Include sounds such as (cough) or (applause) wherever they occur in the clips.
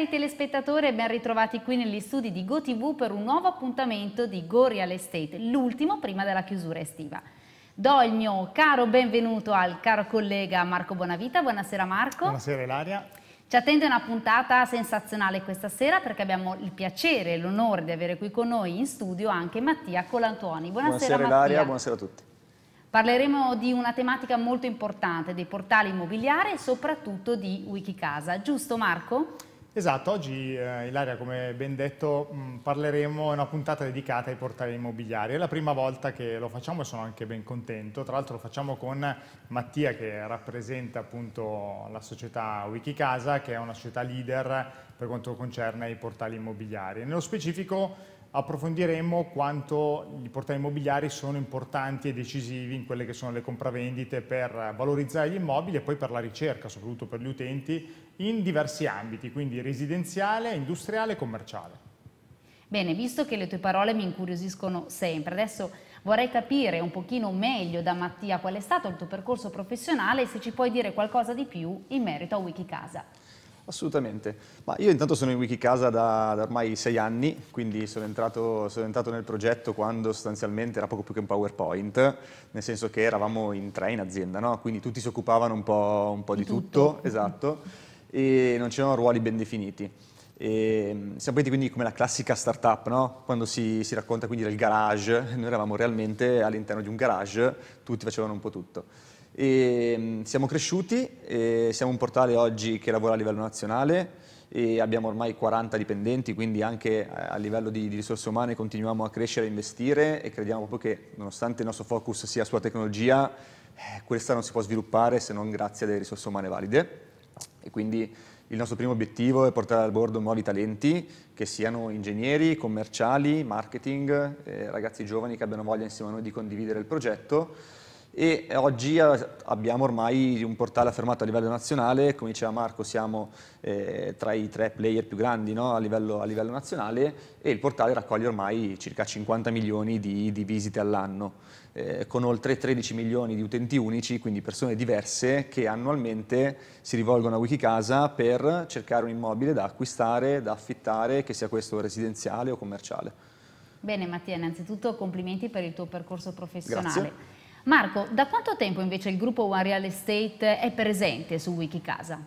cari telespettatori e ben ritrovati qui negli studi di GoTV per un nuovo appuntamento di Go Real Estate, l'ultimo prima della chiusura estiva. Do il mio caro benvenuto al caro collega Marco Bonavita, buonasera Marco. Buonasera Ilaria. Ci attende una puntata sensazionale questa sera perché abbiamo il piacere e l'onore di avere qui con noi in studio anche Mattia Colantuoni. Buonasera, buonasera Ilaria, buonasera a tutti. Parleremo di una tematica molto importante, dei portali immobiliari e soprattutto di Wikicasa, giusto Marco? Esatto, oggi eh, Ilaria, come ben detto, mh, mm, parleremo, è una puntata dedicata ai portali immobiliari. È la prima volta che lo facciamo e sono anche ben contento. Tra l'altro lo facciamo con Mattia che rappresenta appunto la società Wikicasa, che è una società leader per quanto concerne i portali immobiliari. Nello specifico approfondiremo quanto i portali immobiliari sono importanti e decisivi in quelle che sono le compravendite per valorizzare gli immobili e poi per la ricerca, soprattutto per gli utenti, in diversi ambiti, quindi residenziale, industriale e commerciale. Bene, visto che le tue parole mi incuriosiscono sempre, adesso vorrei capire un pochino meglio da Mattia qual è stato il tuo percorso professionale e se ci puoi dire qualcosa di più in merito a Wikicasa. Assolutamente, ma io intanto sono in Wikicasa da, da ormai sei anni, quindi sono entrato, sono entrato, nel progetto quando sostanzialmente era poco più che un PowerPoint, nel senso che eravamo in tre in azienda, no? quindi tutti si occupavano un po', un po di, tutto. tutto, esatto, e non c'erano ruoli ben definiti. E, sapete quindi come la classica startup, no? quando si, si racconta quindi del garage, noi eravamo realmente all'interno di un garage, tutti facevano un po' tutto. E mm, siamo cresciuti, siamo un portale oggi che lavora a livello nazionale e abbiamo ormai 40 dipendenti, quindi anche a livello di, di risorse umane continuiamo a crescere e investire e crediamo proprio che nonostante il nostro focus sia sulla tecnologia, eh, questa non si può sviluppare se non grazie a delle risorse umane valide e quindi il nostro primo obiettivo è portare al bordo nuovi talenti che siano ingegneri, commerciali, marketing, eh, ragazzi giovani che abbiano voglia insieme a noi di condividere il progetto e oggi eh, abbiamo ormai un portale affermato a livello nazionale, come diceva Marco siamo eh, tra i tre player più grandi no? a, livello, a, livello, nazionale e il portale raccoglie ormai circa 50 milioni di, di visite all'anno, eh, con oltre 13 milioni di utenti unici, quindi persone diverse che annualmente si rivolgono a Wikicasa per cercare un immobile da acquistare, da affittare, che sia questo residenziale o commerciale. Bene Mattia, innanzitutto complimenti per il tuo percorso professionale. Grazie. Marco, da quanto tempo invece il gruppo One Real Estate è presente su Wikicasa?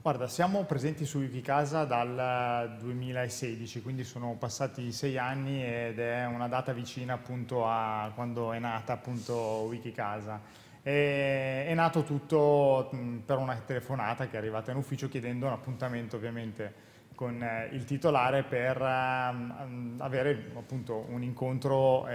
Guarda, siamo presenti su Wikicasa dal 2016, eh, quindi sono passati sei anni ed è una data vicina appunto a quando è nata appunto Wikicasa. E è nato tutto per una telefonata che è arrivata in ufficio chiedendo un appuntamento ovviamente con eh, il titolare per um, avere appunto un incontro eh, e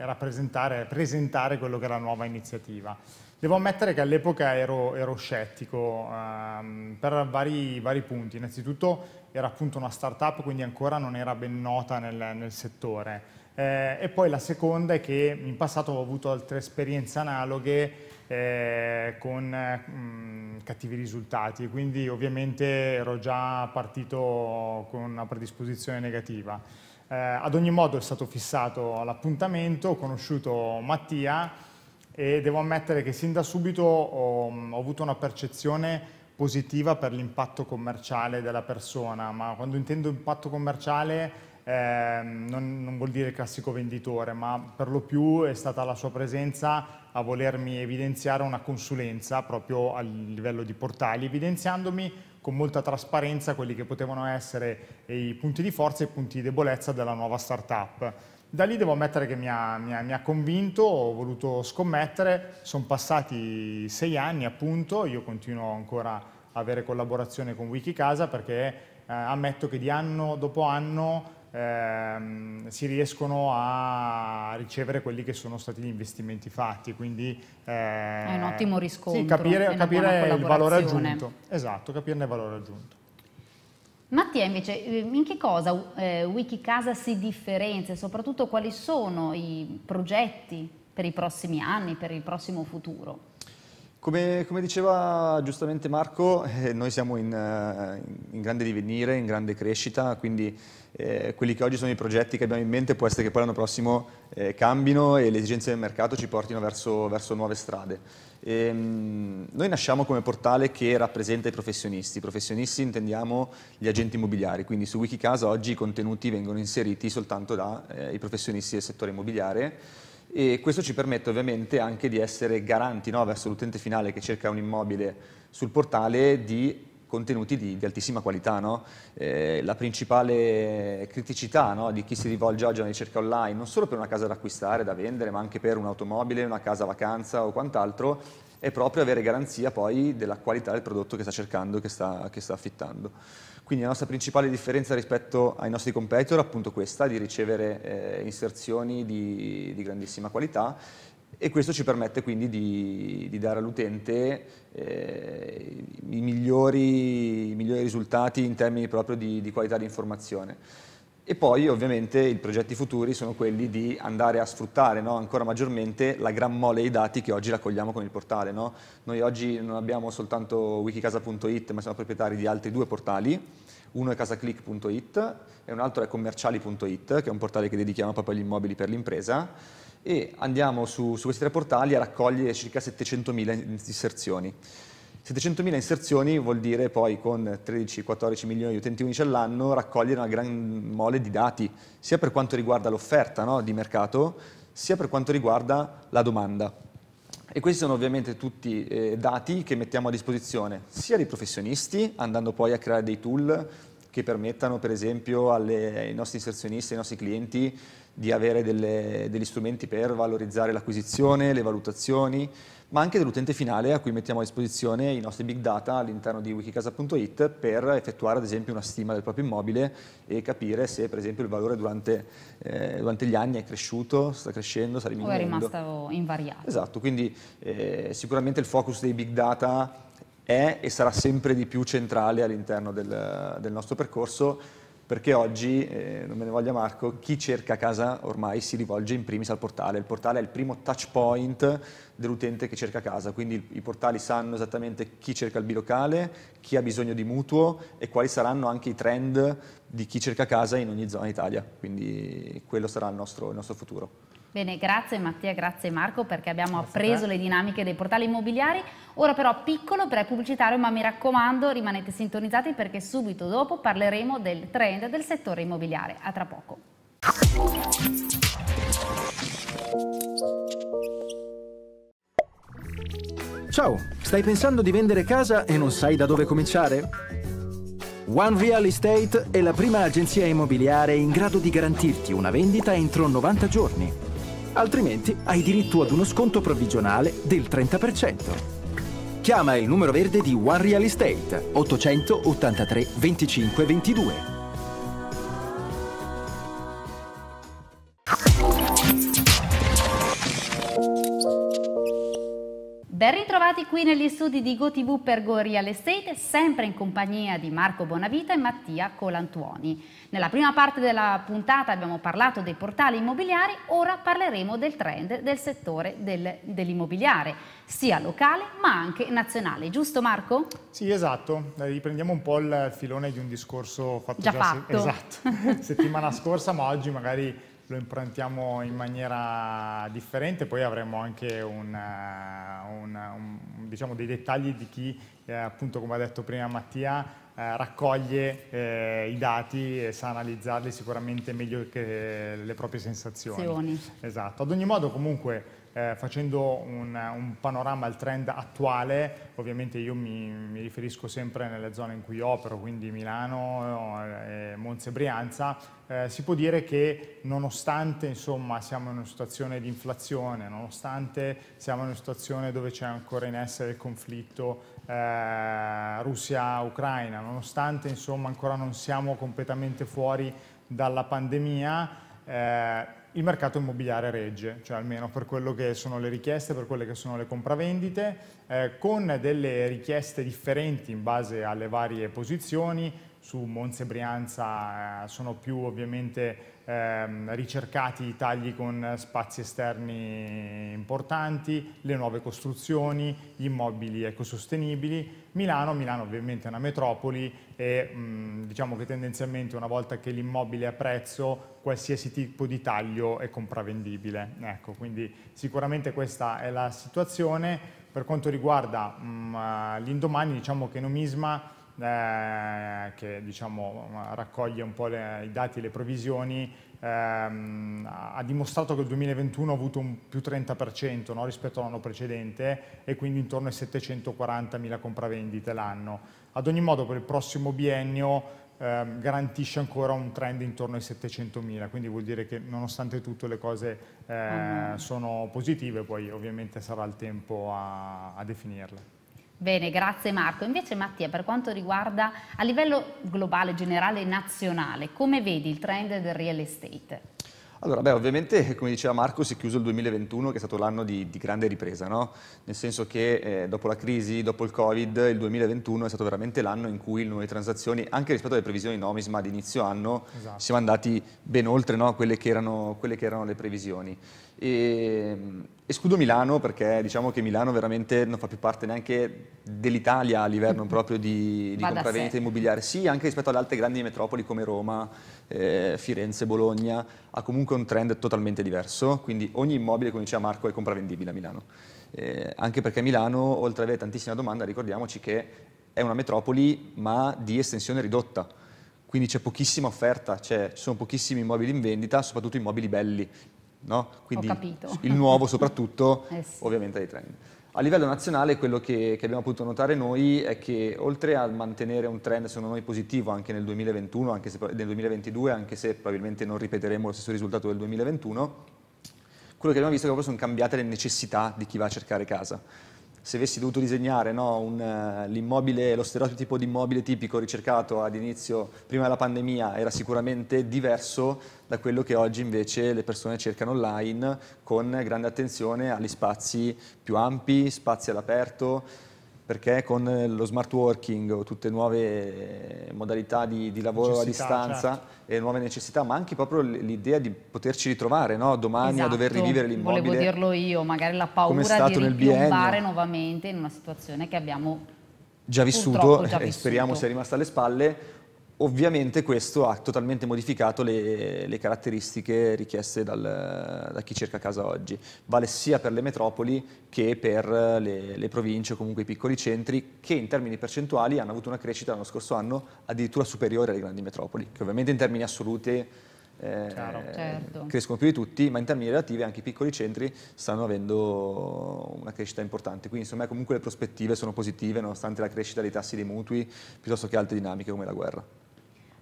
eh, rappresentare, presentare quello che era la nuova iniziativa. Devo ammettere che all'epoca ero, ero, scettico um, per vari, vari, punti. Innanzitutto era appunto una startup, quindi ancora non era ben nota nel, nel settore. Eh, e poi la seconda è che in passato ho avuto altre esperienze analoghe eh, con mh, mm, cattivi risultati, quindi ovviamente ero già partito con una predisposizione negativa. Eh, ad ogni modo è stato fissato l'appuntamento, ho conosciuto Mattia e devo ammettere che sin da subito ho, mm, ho avuto una percezione positiva per l'impatto commerciale della persona, ma quando intendo impatto commerciale eh, non, non, vuol dire classico venditore, ma per lo più è stata la sua presenza a volermi evidenziare una consulenza proprio a livello di portali, evidenziandomi con molta trasparenza quelli che potevano essere i punti di forza e i punti di debolezza della nuova startup. Da lì devo ammettere che mi ha, mi, ha, mi ha, convinto, ho voluto scommettere, sono passati sei anni appunto, io continuo ancora a avere collaborazione con Wikicasa perché eh, ammetto che di anno dopo anno ehm, si riescono a ricevere quelli che sono stati gli investimenti fatti, quindi eh, è un eh, ottimo riscontro, sì, capire, capire il valore aggiunto. Esatto, capirne il valore aggiunto. Mattia invece, eh, in che cosa eh, Wikicasa si differenzia e soprattutto quali sono i progetti per i prossimi anni, per il prossimo futuro? Come, come, diceva giustamente Marco, eh, noi siamo in, eh, in, grande divenire, in grande crescita, quindi eh, quelli che oggi sono i progetti che abbiamo in mente può essere che poi l'anno prossimo eh, cambino e le esigenze del mercato ci portino verso, verso nuove strade. E, ehm, mh, noi nasciamo come portale che rappresenta i professionisti, i professionisti intendiamo gli agenti immobiliari, quindi su Wikicasa oggi i contenuti vengono inseriti soltanto dai eh, professionisti del settore immobiliare e questo ci permette ovviamente anche di essere garanti no, verso l'utente finale che cerca un immobile sul portale di contenuti di, di altissima qualità. No? Eh, la principale criticità no, di chi si rivolge oggi una ricerca online, non solo per una casa da acquistare, da vendere, ma anche per un'automobile, una casa a vacanza o quant'altro, e proprio avere garanzia poi della qualità del prodotto che sta cercando, che sta, che sta affittando. Quindi la nostra principale differenza rispetto ai nostri competitor è appunto questa, di ricevere eh, inserzioni di, di grandissima qualità e questo ci permette quindi di, di dare all'utente eh, i, i, migliori, risultati in termini proprio di, di qualità di informazione. E poi ovviamente i progetti futuri sono quelli di andare a sfruttare no? ancora maggiormente la gran mole di dati che oggi raccogliamo con il portale. No? Noi oggi non abbiamo soltanto wikicasa.it ma siamo proprietari di altri due portali, uno è casaclick.it e un altro è commerciali.it che è un portale che dedichiamo proprio agli immobili per l'impresa e andiamo su, su questi tre portali a raccogliere circa 700.000 inserzioni. 700.000 inserzioni vuol dire poi con 13-14 milioni di utenti unici all'anno raccogliere una gran mole di dati, sia per quanto riguarda l'offerta no, di mercato, sia per quanto riguarda la domanda. E questi sono ovviamente tutti eh, dati che mettiamo a disposizione sia dei professionisti, andando poi a creare dei tool che permettano per esempio alle, ai nostri inserzionisti, ai nostri clienti di avere delle, degli strumenti per valorizzare l'acquisizione, le valutazioni, ma anche dell'utente finale a cui mettiamo a disposizione i nostri big data all'interno di wikicasa.it per effettuare ad esempio una stima del proprio immobile e capire se per esempio il valore durante, eh, durante gli anni è cresciuto, sta crescendo, sta diminuendo. O è rimasto invariato. Esatto, quindi eh, sicuramente il focus dei big data è e sarà sempre di più centrale all'interno del, del nostro percorso perché oggi, eh, non me ne voglia Marco, chi cerca casa ormai si rivolge in primis al portale. Il portale è il primo touch point dell'utente che cerca casa, quindi il, i portali sanno esattamente chi cerca il bilocale, chi ha bisogno di mutuo e quali saranno anche i trend di chi cerca casa in ogni zona d'Italia. Quindi quello sarà il nostro, il nostro futuro. Bene, grazie Mattia, grazie Marco perché abbiamo grazie appreso le dinamiche dei portali immobiliari. Ora però piccolo per pubblicitario, ma mi raccomando rimanete sintonizzati perché subito dopo parleremo del trend del settore immobiliare. A tra poco. Ciao, stai pensando di vendere casa e non sai da dove cominciare? One Real Estate è la prima agenzia immobiliare in grado di garantirti una vendita entro 90 giorni altrimenti hai diritto ad uno sconto provvigionale del 30%. Chiama il numero verde di One Real Estate 883 25 22 qui negli studi di GoTV per Go Real Estate, sempre in compagnia di Marco Bonavita e Mattia Colantuoni. Nella prima parte della puntata abbiamo parlato dei portali immobiliari, ora parleremo del trend del settore del, dell'immobiliare, sia locale ma anche nazionale, giusto Marco? Sì, esatto. Eh, riprendiamo un po' il filone di un discorso fatto già, già fatto. Se esatto. (laughs) settimana scorsa, ma oggi magari lo improntiamo in maniera differente, poi avremo anche una, eh, una, un, diciamo dei dettagli di chi, eh, appunto come ha detto prima Mattia, eh, raccoglie eh, i dati e sa analizzarli sicuramente meglio che le proprie sensazioni. Sioni. Esatto, ad ogni modo comunque eh, facendo un, un, panorama al trend attuale, ovviamente io mi, mi, riferisco sempre nelle zone in cui opero, quindi Milano, eh, Monza e Brianza, eh, si può dire che nonostante insomma, siamo in una situazione di inflazione, nonostante siamo in una situazione dove c'è ancora in essere il conflitto eh, Russia-Ucraina, nonostante insomma, ancora non siamo completamente fuori dalla pandemia, eh, il mercato immobiliare regge, cioè almeno per quello che sono le richieste, per quelle che sono le compravendite, eh, con delle richieste differenti in base alle varie posizioni, su Monza e Brianza eh, sono più ovviamente ehm, ricercati i tagli con spazi esterni importanti, le nuove costruzioni, gli immobili ecosostenibili. Milano, Milano ovviamente è una metropoli e mh, mm, diciamo che tendenzialmente una volta che l'immobile è a prezzo qualsiasi tipo di taglio è compravendibile. Ecco, quindi sicuramente questa è la situazione. Per quanto riguarda mm, l'indomani diciamo che Nomisma eh, che diciamo, raccoglie un po' le, i dati e le provisioni, ehm, ha dimostrato che il 2021 ha avuto un più 30% no, rispetto all'anno precedente e quindi intorno ai 740.000 compravendite l'anno. Ad ogni modo per il prossimo biennio ehm, garantisce ancora un trend intorno ai 700.000, quindi vuol dire che nonostante tutto le cose eh, mm sono positive, poi ovviamente sarà il tempo a, a definirle. Bene, grazie Marco. Invece Mattia, per quanto riguarda a livello globale, generale e nazionale, come vedi il trend del real estate? Allora, beh, ovviamente, come diceva Marco, si è chiuso il 2021, che è stato l'anno di, di, grande ripresa, no? Nel senso che eh, dopo la crisi, dopo il Covid, il 2021 è stato veramente l'anno in cui le nuove transazioni, anche rispetto alle previsioni Nomisma di inizio anno, esatto. siamo andati ben oltre no? quelle, che erano, quelle che erano le previsioni. E, ehm, escludo Milano perché diciamo che Milano veramente non fa più parte neanche dell'Italia a livello (laughs) proprio di, di compravendita immobiliare. Sì, anche rispetto alle altre grandi metropoli come Roma, eh, Firenze, Bologna, ha comunque un trend totalmente diverso. Quindi ogni immobile, come diceva Marco, è compravendibile a Milano. Eh, anche perché Milano, oltre ad avere tantissima domanda, ricordiamoci che è una metropoli ma di estensione ridotta quindi c'è pochissima offerta, cioè ci sono pochissimi immobili in vendita, soprattutto immobili belli, No? Quindi il nuovo soprattutto, (laughs) eh sì. ovviamente ai trend. A livello nazionale quello che, che, abbiamo potuto notare noi è che oltre a mantenere un trend secondo noi positivo anche nel 2021, anche se, nel 2022, anche se probabilmente non ripeteremo lo stesso risultato del 2021, quello che abbiamo visto è che proprio sono cambiate le necessità di chi va a cercare casa se avessi dovuto disegnare no, un, eh, lo stereotipo di immobile tipico ricercato ad inizio, prima della pandemia, era sicuramente diverso da quello che oggi invece le persone cercano online con grande attenzione agli spazi più ampi, spazi all'aperto, perché con eh, lo smart working o tutte nuove eh, modalità di, di lavoro a distanza certo. e nuove necessità, ma anche proprio l'idea di poterci ritrovare no? domani esatto. a dover rivivere l'immobile. Volevo dirlo io, magari la paura di ripiombare nuovamente in una situazione che abbiamo già vissuto, già vissuto. e speriamo sia rimasta alle spalle Ovviamente questo ha totalmente modificato le, le caratteristiche richieste dal, da chi cerca casa oggi. Vale sia per le metropoli che per eh, le, le, province o comunque i piccoli centri che in termini percentuali hanno avuto una crescita l'anno scorso anno addirittura superiore alle grandi metropoli, che ovviamente in termini assoluti eh, certo. crescono più di tutti, ma in termini relativi anche i piccoli centri stanno avendo una crescita importante. Quindi insomma comunque le prospettive sono positive nonostante la crescita dei tassi dei mutui piuttosto che altre dinamiche come la guerra.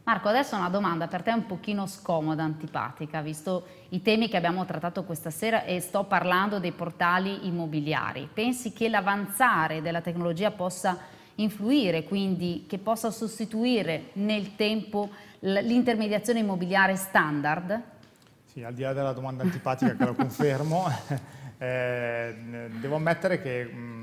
Marco, adesso una domanda per te un pochino scomoda, antipatica, visto i temi che abbiamo trattato questa sera e sto parlando dei portali immobiliari. Pensi che l'avanzare della tecnologia possa influire, quindi che possa sostituire nel tempo l'intermediazione immobiliare standard? Sì, al di là della domanda antipatica che lo confermo, (laughs) eh, devo ammettere che... Mh, mm,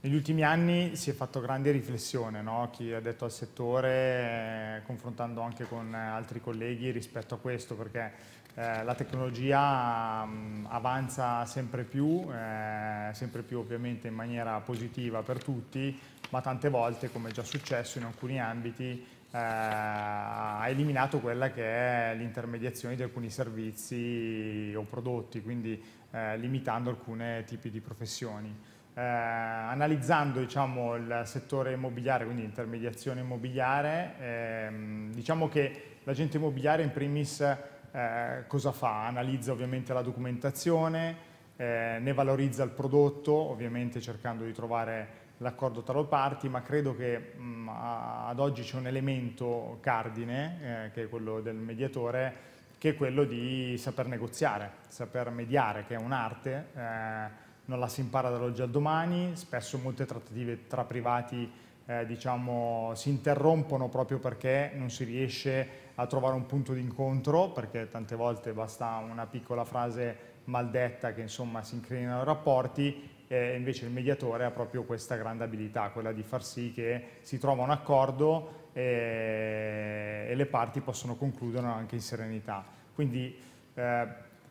negli ultimi anni si è fatto grande riflessione, no? chi ha detto al settore, eh, confrontando anche con eh, altri colleghi rispetto a questo, perché eh, la tecnologia mh, mm, avanza sempre più, eh, sempre più ovviamente in maniera positiva per tutti, ma tante volte, come è già successo in alcuni ambiti, eh, ha eliminato quella che è l'intermediazione di alcuni servizi o prodotti, quindi eh, limitando alcuni tipi di professioni eh, analizzando diciamo, il settore immobiliare, quindi intermediazione immobiliare, ehm, diciamo che l'agente immobiliare in primis eh, cosa fa? Analizza ovviamente la documentazione, eh, ne valorizza il prodotto, ovviamente cercando di trovare l'accordo tra le parti, ma credo che mh, mm, ad oggi c'è un elemento cardine, eh, che è quello del mediatore, che è quello di saper negoziare, saper mediare, che è un'arte eh, non la si impara dall'oggi al domani, spesso molte trattative tra privati eh, diciamo, si interrompono proprio perché non si riesce a trovare un punto d'incontro, perché tante volte basta una piccola frase maldetta che insomma si incrinano i rapporti e invece il mediatore ha proprio questa grande abilità, quella di far sì che si trova un accordo e, e le parti possono concludere anche in serenità. Quindi eh,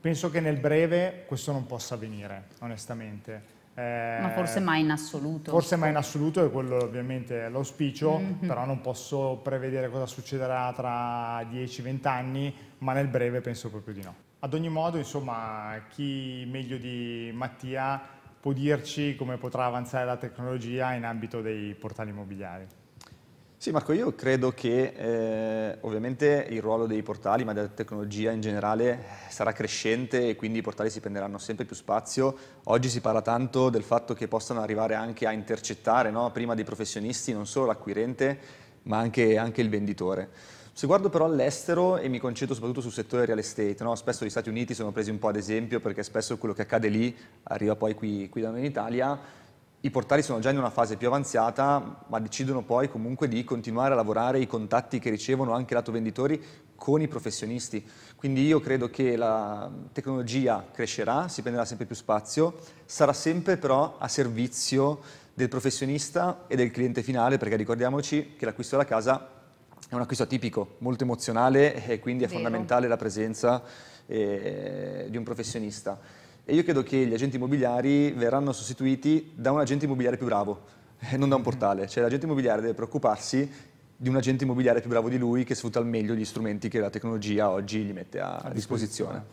Penso che nel breve questo non possa avvenire, onestamente. Eh, Ma forse mai in assoluto. Forse mai in assoluto, e quello ovviamente è l'auspicio, mm -hmm. però non posso prevedere cosa succederà tra 10-20 anni, ma nel breve penso proprio di no. Ad ogni modo, insomma, chi meglio di Mattia può dirci come potrà avanzare la tecnologia in ambito dei portali immobiliari. Sì Marco, io credo che eh, ovviamente il ruolo dei portali, ma della tecnologia in generale, sarà crescente e quindi i portali si prenderanno sempre più spazio. Oggi si parla tanto del fatto che possano arrivare anche a intercettare no? prima dei professionisti, non solo l'acquirente, ma anche, anche il venditore. Se guardo però all'estero e mi concentro soprattutto sul settore real estate, no? spesso gli Stati Uniti sono presi un po' ad esempio perché spesso quello che accade lì arriva poi qui, qui da noi in Italia, i portali sono già in una fase più avanzata, ma decidono poi comunque di continuare a lavorare i contatti che ricevono anche lato venditori con i professionisti. Quindi io credo che la tecnologia crescerà, si prenderà sempre più spazio, sarà sempre però a servizio del professionista e del cliente finale, perché ricordiamoci che l'acquisto della casa è un acquisto atipico, molto emozionale e quindi è Vero. fondamentale la presenza eh, di un professionista. E io credo che gli agenti immobiliari verranno sostituiti da un agente immobiliare più bravo, eh, non da un mm. portale. Cioè l'agente immobiliare deve preoccuparsi di un agente immobiliare più bravo di lui che sfrutta al meglio gli strumenti che la tecnologia oggi gli mette a, a disposizione. disposizione.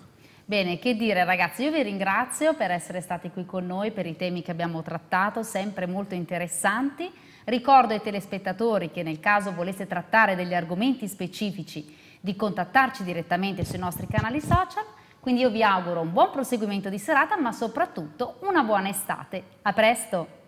Bene, che dire ragazzi, io vi ringrazio per essere stati qui con noi, per i temi che abbiamo trattato, sempre molto interessanti. Ricordo ai telespettatori che nel caso voleste trattare degli argomenti specifici di contattarci direttamente sui nostri canali social quindi io vi auguro un buon proseguimento di serata, ma soprattutto una buona estate. A presto!